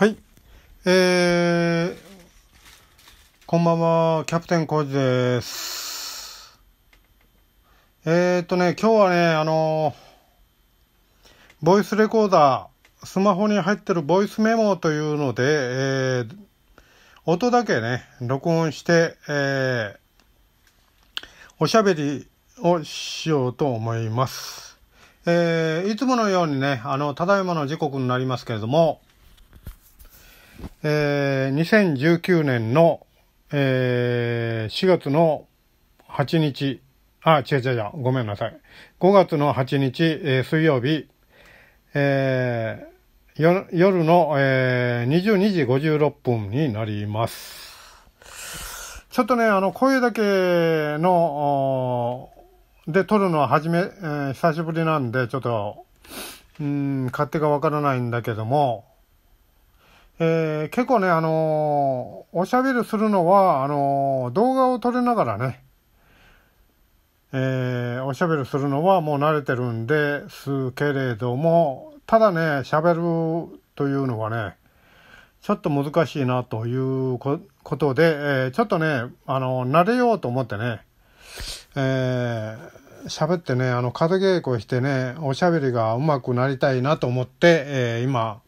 はい。えー、こんばんは、キャプテンコージです。えー、っとね、今日はね、あのボイスレコーダー、スマホに入ってるボイスメモというので、えー、音だけね、録音して、えー、おしゃべりをしようと思います。えー、いつものようにね、あの、ただいまの時刻になりますけれども、えー、2019年の、えー、4月の8日、あ、違う違う違う、ごめんなさい。5月の8日、えー、水曜日、えー、夜の、えー、22時56分になります。ちょっとね、あの、声だけの、で撮るのは初め、えー、久しぶりなんで、ちょっと、うん、勝手がわからないんだけども、えー、結構ね、あのー、おしゃべりするのは、あのー、動画を撮りながらね、えー、おしゃべりするのはもう慣れてるんですけれども、ただね、喋るというのはね、ちょっと難しいなということで、えー、ちょっとね、あの、慣れようと思ってね、えー、喋ってね、あの、風稽古してね、おしゃべりがうまくなりたいなと思って、えー、今、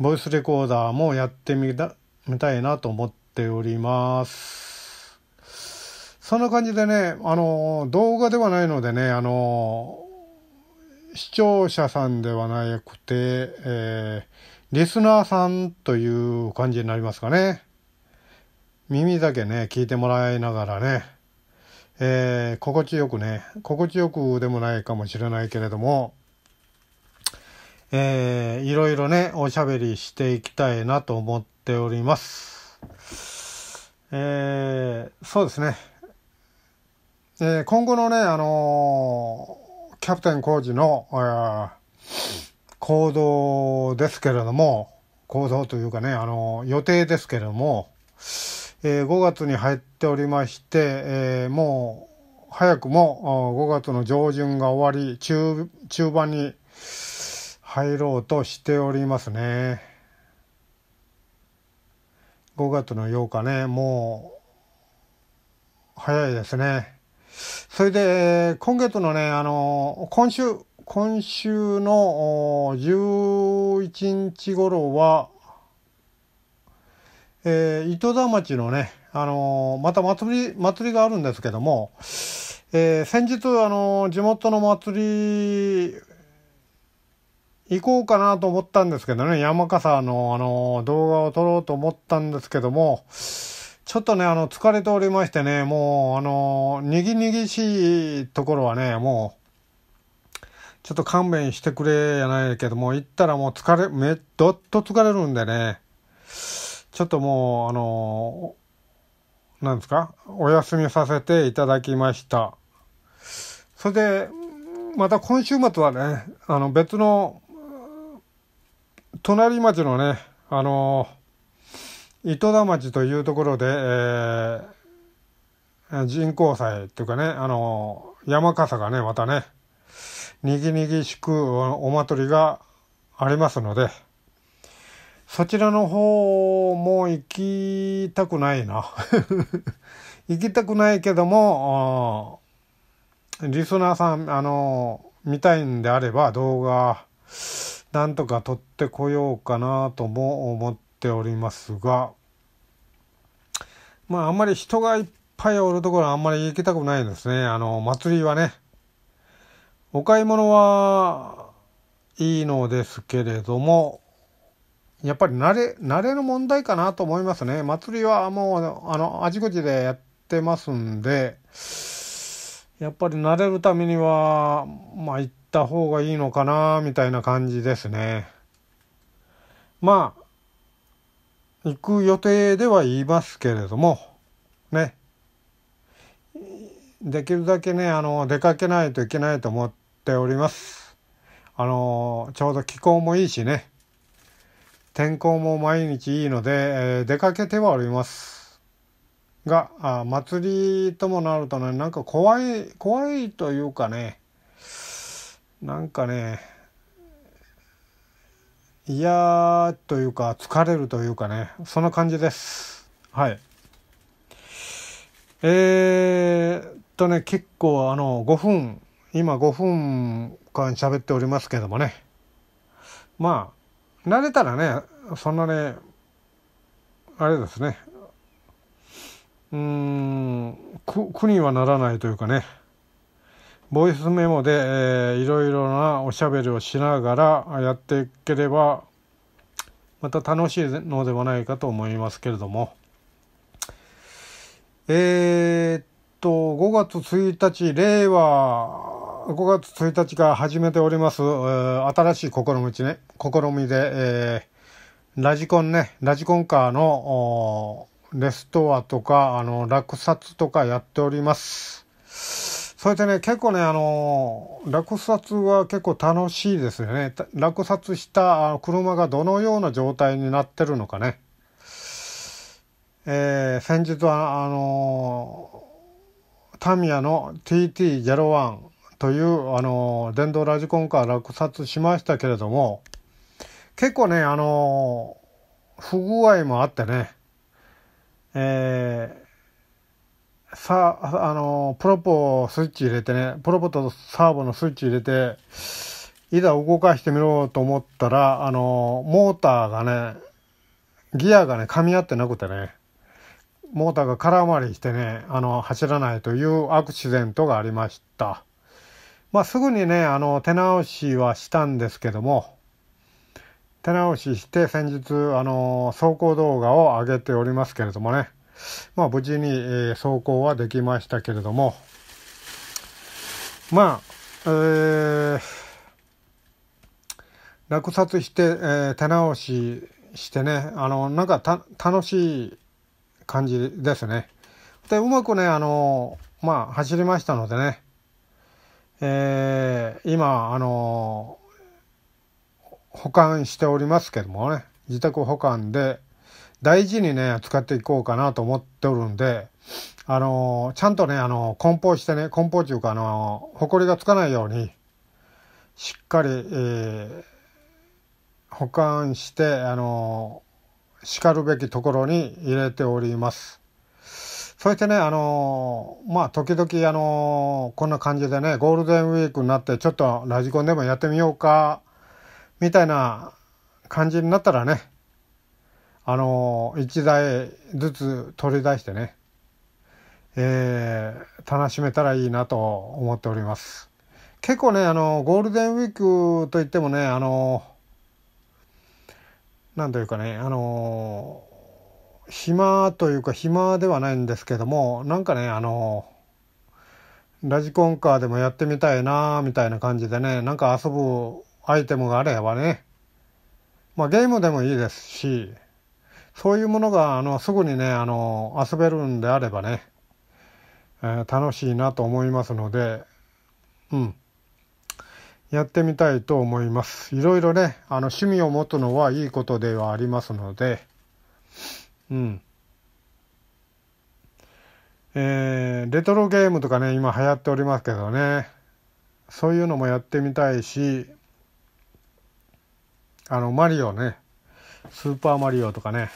ボイスレコーダーもやってみたたいなと思っております。そんな感じでね、あの、動画ではないのでね、あの、視聴者さんではなくて、えー、リスナーさんという感じになりますかね。耳だけね、聞いてもらいながらね、えー、心地よくね、心地よくでもないかもしれないけれども、えー、いろいろね、おしゃべりしていきたいなと思っております。えー、そうですね。えー、今後のね、あのー、キャプテン工事の、行動ですけれども、行動というかね、あのー、予定ですけれども、えー、5月に入っておりまして、えー、もう、早くも5月の上旬が終わり、中、中盤に、入ろうとしておりますね。5月の8日ね、もう、早いですね。それで、今月のね、あの、今週、今週の11日頃は、えー、糸田町のね、あのまた祭り、祭りがあるんですけども、えー、先日、あの地元の祭り行こうかなと思ったんですけどね、山笠のあの動画を撮ろうと思ったんですけども、ちょっとね、あの、疲れておりましてね、もう、あの、にぎにぎしいところはね、もう、ちょっと勘弁してくれやないけども、行ったらもう疲れ、め、どっと疲れるんでね、ちょっともう、あの、なんですか、お休みさせていただきました。それで、また今週末はね、あの、別の隣町のね、あのー、糸田町というところで、えー、人工祭っていうかね、あのー、山笠がね、またね、にぎにぎしくお祭りがありますので、そちらの方も行きたくないな。行きたくないけども、リスナーさん、あの、見たいんであれば動画、なんとか取ってこようかなとも思っておりますが、まああんまり人がいっぱいおるところはあんまり行きたくないですね。あの、祭りはね。お買い物はいいのですけれども、やっぱり慣れ、慣れの問題かなと思いますね。祭りはもう、あの、あちこちでやってますんで、やっぱり慣れるためには、まあ、った方がいいのかなみたいな感じですね。まあ、行く予定では言いますけれども、ね。できるだけね、あの、出かけないといけないと思っております。あの、ちょうど気候もいいしね。天候も毎日いいので、えー、出かけてはおります。が、あ祭りともなるとね、なんか怖い、怖いというかね、なんかね嫌というか疲れるというかねそんな感じですはいえー、っとね結構あの5分今5分間喋っておりますけどもねまあ慣れたらねそんなねあれですねうん苦にはならないというかねボイスメモで、えー、いろいろなおしゃべりをしながらやっていければまた楽しいのではないかと思いますけれどもえー、っと5月1日令和5月1日から始めております、えー、新しい試みね試みで、えー、ラジコンねラジコンカーのレストアとかあの落札とかやっております。それでね、結構ね、あの、落札は結構楽しいですよね。落札した車がどのような状態になってるのかね。えー、先日は、あの、タミヤの TT01 という、あの、電動ラジコンカー落札しましたけれども、結構ね、あの、不具合もあってね、えーさあ、あの、プロポスイッチ入れてね、プロポとサーボのスイッチ入れて、いざ動かしてみろと思ったら、あの、モーターがね、ギアがね、噛み合ってなくてね、モーターが空回りしてね、あの、走らないというアクシデントがありました。まあ、すぐにね、あの、手直しはしたんですけども、手直しして先日、あの、走行動画を上げておりますけれどもね、まあ、無事に、えー、走行はできましたけれども、まあ、えー、落札して、えー、手直ししてね、あの、なんかた楽しい感じですね。で、うまくね、あの、まあ、走りましたのでね、えー、今、あの、保管しておりますけどもね、自宅保管で、大事にね、使っていこうかなと思っておるんで、あのー、ちゃんとね、あのー、梱包してね、梱包っていうか、あのー、埃がつかないように、しっかり、えー、保管して、あのー、しかるべきところに入れております。そしてね、あのー、まあ、時々、あのー、こんな感じでね、ゴールデンウィークになって、ちょっとラジコンでもやってみようか、みたいな感じになったらね、あの1台ずつ取り出してね、えー、楽しめたらいいなと思っております。結構ね、あの、ゴールデンウィークといってもね、あの、なんというかね、あの、暇というか暇ではないんですけども、なんかね、あの、ラジコンカーでもやってみたいなみたいな感じでね、なんか遊ぶアイテムがあればね、まあゲームでもいいですし、そういうものがあのすぐにねあの遊べるんであればね、えー、楽しいなと思いますので、うん、やってみたいと思います。いろいろねあの趣味を持つのはいいことではありますので、うん。えー、レトロゲームとかね今流行っておりますけどねそういうのもやってみたいしあのマリオねスーパーマリオとかね。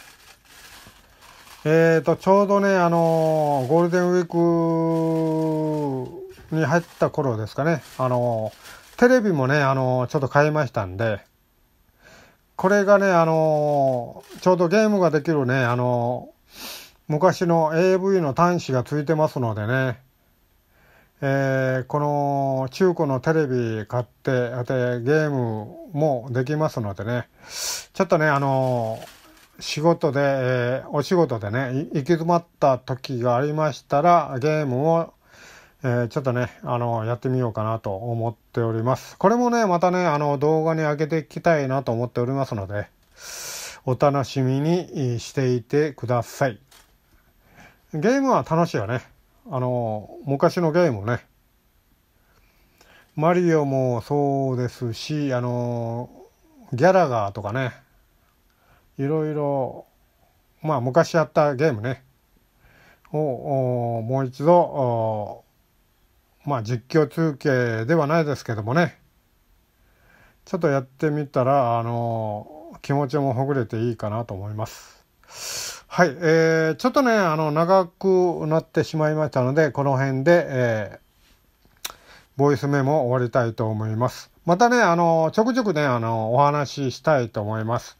えっ、ー、と、ちょうどね、あのー、ゴールデンウィークに入った頃ですかね、あのー、テレビもね、あのちょっと買いましたんで、これがね、あのちょうどゲームができるね、あの昔の AV の端子がついてますのでね、えー、この中古のテレビ買って、あてゲームもできますのでね、ちょっとね、あのー、仕事で、えー、お仕事でね、行き詰まった時がありましたら、ゲームを、えちょっとね、あのやってみようかなと思っております。これもね、またね、あの、動画に上げていきたいなと思っておりますので、お楽しみにしていてください。ゲームは楽しいよね。あの昔のゲームねマリオもそうですしあのギャラガーとかねいろいろまあ昔やったゲームねをもう一度まあ実況中継ではないですけどもねちょっとやってみたらあの気持ちもほぐれていいかなと思います。はい、えー、ちょっとね、あの、長くなってしまいましたので、この辺で、えー、ボイスメモ終わりたいと思います。またね、あの、ちょくちょくね、あの、お話ししたいと思います。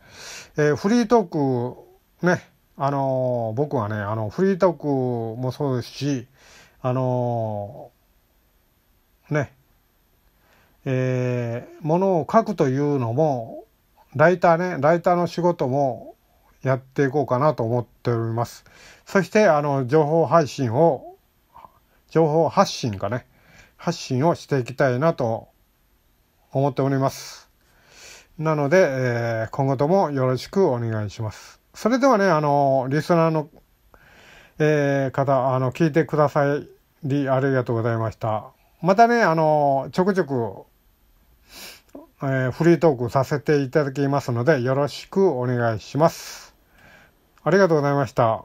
えー、フリートーク、ね、あの、僕はね、あの、フリートークもそうですし、あの、ね、えー、ものを書くというのも、ライターね、ライターの仕事も、やっていこうかなと思っております。そして、あの、情報配信を、情報発信かね、発信をしていきたいなと思っております。なので、えー、今後ともよろしくお願いします。それではね、あの、リスナーの、えー、方、あの、聞いてくださりありがとうございました。またね、あの、ちょくちょく、えー、フリートークさせていただきますので、よろしくお願いします。ありがとうございました。